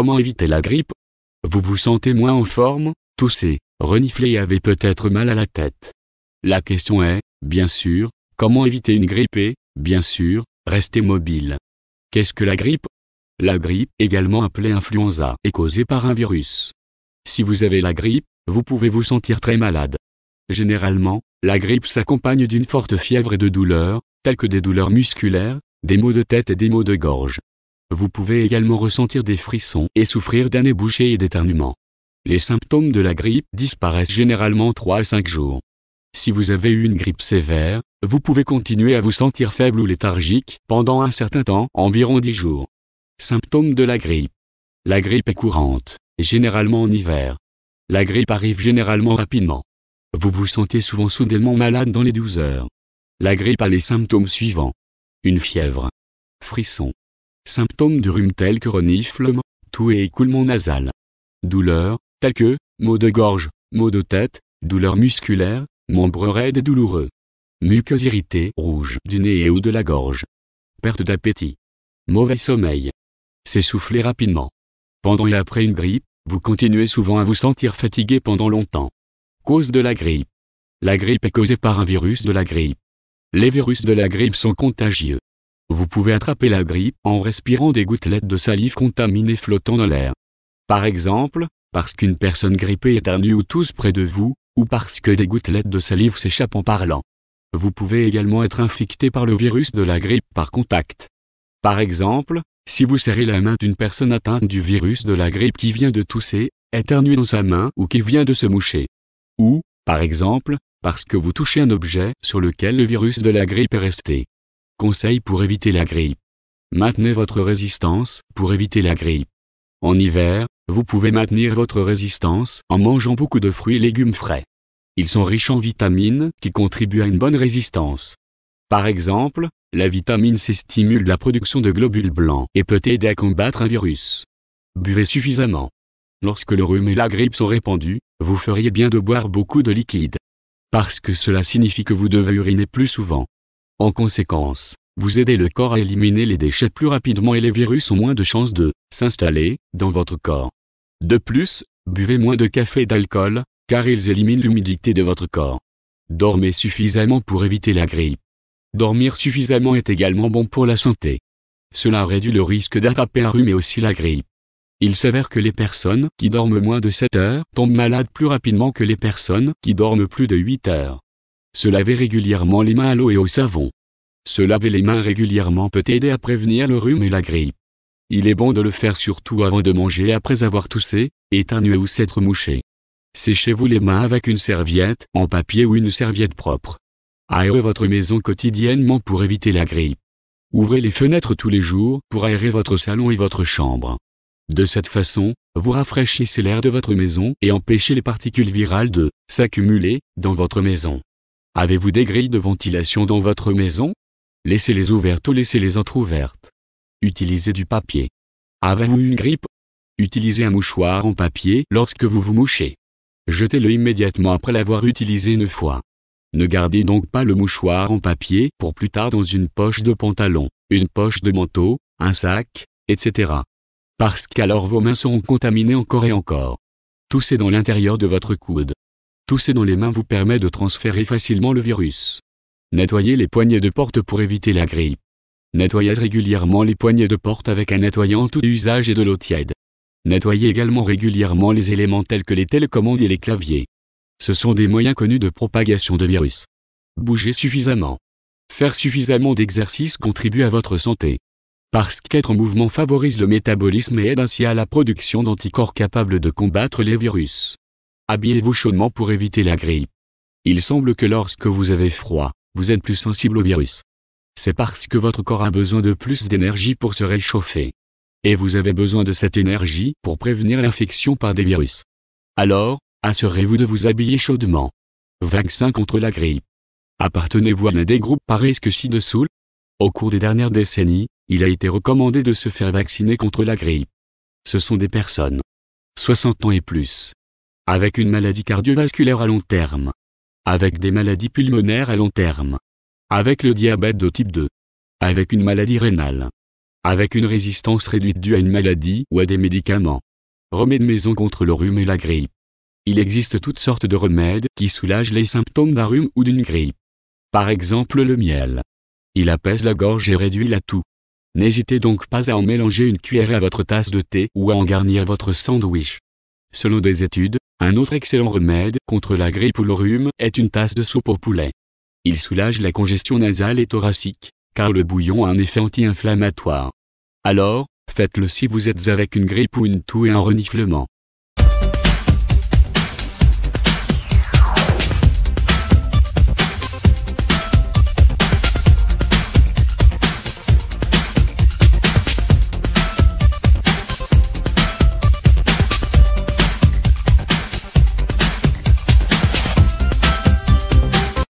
Comment éviter la grippe Vous vous sentez moins en forme, toussez, reniflez et avez peut-être mal à la tête. La question est, bien sûr, comment éviter une grippe et, bien sûr, rester mobile. Qu'est-ce que la grippe La grippe, également appelée influenza, est causée par un virus. Si vous avez la grippe, vous pouvez vous sentir très malade. Généralement, la grippe s'accompagne d'une forte fièvre et de douleurs, telles que des douleurs musculaires, des maux de tête et des maux de gorge. Vous pouvez également ressentir des frissons et souffrir d'un nez et d'éternuement. Les symptômes de la grippe disparaissent généralement 3 à 5 jours. Si vous avez eu une grippe sévère, vous pouvez continuer à vous sentir faible ou léthargique pendant un certain temps, environ 10 jours. Symptômes de la grippe. La grippe est courante, généralement en hiver. La grippe arrive généralement rapidement. Vous vous sentez souvent soudainement malade dans les 12 heures. La grippe a les symptômes suivants. Une fièvre. Frissons. Symptômes du rhume tels que reniflement, toux et écoulement nasal. Douleurs, tels que, maux de gorge, maux de tête, douleurs musculaires, membres raides et douloureux. Muqueuse irritée rouge du nez et ou de la gorge. Perte d'appétit. Mauvais sommeil. S'essouffler rapidement. Pendant et après une grippe, vous continuez souvent à vous sentir fatigué pendant longtemps. Cause de la grippe. La grippe est causée par un virus de la grippe. Les virus de la grippe sont contagieux. Vous pouvez attraper la grippe en respirant des gouttelettes de salive contaminées flottant dans l'air. Par exemple, parce qu'une personne grippée éternue ou tousse près de vous, ou parce que des gouttelettes de salive s'échappent en parlant. Vous pouvez également être infecté par le virus de la grippe par contact. Par exemple, si vous serrez la main d'une personne atteinte du virus de la grippe qui vient de tousser, éternuer dans sa main ou qui vient de se moucher. Ou, par exemple, parce que vous touchez un objet sur lequel le virus de la grippe est resté. Conseils pour éviter la grippe. Maintenez votre résistance pour éviter la grippe. En hiver, vous pouvez maintenir votre résistance en mangeant beaucoup de fruits et légumes frais. Ils sont riches en vitamines qui contribuent à une bonne résistance. Par exemple, la vitamine C stimule la production de globules blancs et peut aider à combattre un virus. Buvez suffisamment. Lorsque le rhume et la grippe sont répandus, vous feriez bien de boire beaucoup de liquide. Parce que cela signifie que vous devez uriner plus souvent. En conséquence, vous aidez le corps à éliminer les déchets plus rapidement et les virus ont moins de chances de s'installer dans votre corps. De plus, buvez moins de café et d'alcool, car ils éliminent l'humidité de votre corps. Dormez suffisamment pour éviter la grippe. Dormir suffisamment est également bon pour la santé. Cela réduit le risque d'attraper un rhume et aussi la grippe. Il s'avère que les personnes qui dorment moins de 7 heures tombent malades plus rapidement que les personnes qui dorment plus de 8 heures. Se laver régulièrement les mains à l'eau et au savon. Se laver les mains régulièrement peut aider à prévenir le rhume et la grippe. Il est bon de le faire surtout avant de manger après avoir toussé, éternué ou s'être mouché. Séchez-vous les mains avec une serviette en papier ou une serviette propre. Aérez votre maison quotidiennement pour éviter la grippe. Ouvrez les fenêtres tous les jours pour aérer votre salon et votre chambre. De cette façon, vous rafraîchissez l'air de votre maison et empêchez les particules virales de s'accumuler dans votre maison. Avez-vous des grilles de ventilation dans votre maison Laissez-les ouvertes ou laissez-les entrouvertes. Utilisez du papier. Avez-vous une grippe Utilisez un mouchoir en papier lorsque vous vous mouchez. Jetez-le immédiatement après l'avoir utilisé une fois. Ne gardez donc pas le mouchoir en papier pour plus tard dans une poche de pantalon, une poche de manteau, un sac, etc. Parce qu'alors vos mains seront contaminées encore et encore. Toussez dans l'intérieur de votre coude, Tousser dans les mains vous permet de transférer facilement le virus. Nettoyez les poignées de porte pour éviter la grippe. Nettoyez régulièrement les poignées de porte avec un nettoyant tout usage et de l'eau tiède. Nettoyez également régulièrement les éléments tels que les télécommandes et les claviers. Ce sont des moyens connus de propagation de virus. Bougez suffisamment. Faire suffisamment d'exercices contribue à votre santé. Parce qu'être en mouvement favorise le métabolisme et aide ainsi à la production d'anticorps capables de combattre les virus. Habillez-vous chaudement pour éviter la grippe. Il semble que lorsque vous avez froid, vous êtes plus sensible au virus. C'est parce que votre corps a besoin de plus d'énergie pour se réchauffer. Et vous avez besoin de cette énergie pour prévenir l'infection par des virus. Alors, assurez-vous de vous habiller chaudement. Vaccin contre la grippe. Appartenez-vous à l'un des groupes par risque ci-dessous Au cours des dernières décennies, il a été recommandé de se faire vacciner contre la grippe. Ce sont des personnes 60 ans et plus, avec une maladie cardiovasculaire à long terme, avec des maladies pulmonaires à long terme, avec le diabète de type 2, avec une maladie rénale, avec une résistance réduite due à une maladie ou à des médicaments. Remède maison contre le rhume et la grippe. Il existe toutes sortes de remèdes qui soulagent les symptômes d'un rhume ou d'une grippe. Par exemple le miel. Il apaise la gorge et réduit la toux. N'hésitez donc pas à en mélanger une cuillerée à votre tasse de thé ou à en garnir votre sandwich. Selon des études, un autre excellent remède contre la grippe ou le rhume est une tasse de soupe au poulet. Il soulage la congestion nasale et thoracique, car le bouillon a un effet anti-inflammatoire. Alors, faites-le si vous êtes avec une grippe ou une toux et un reniflement.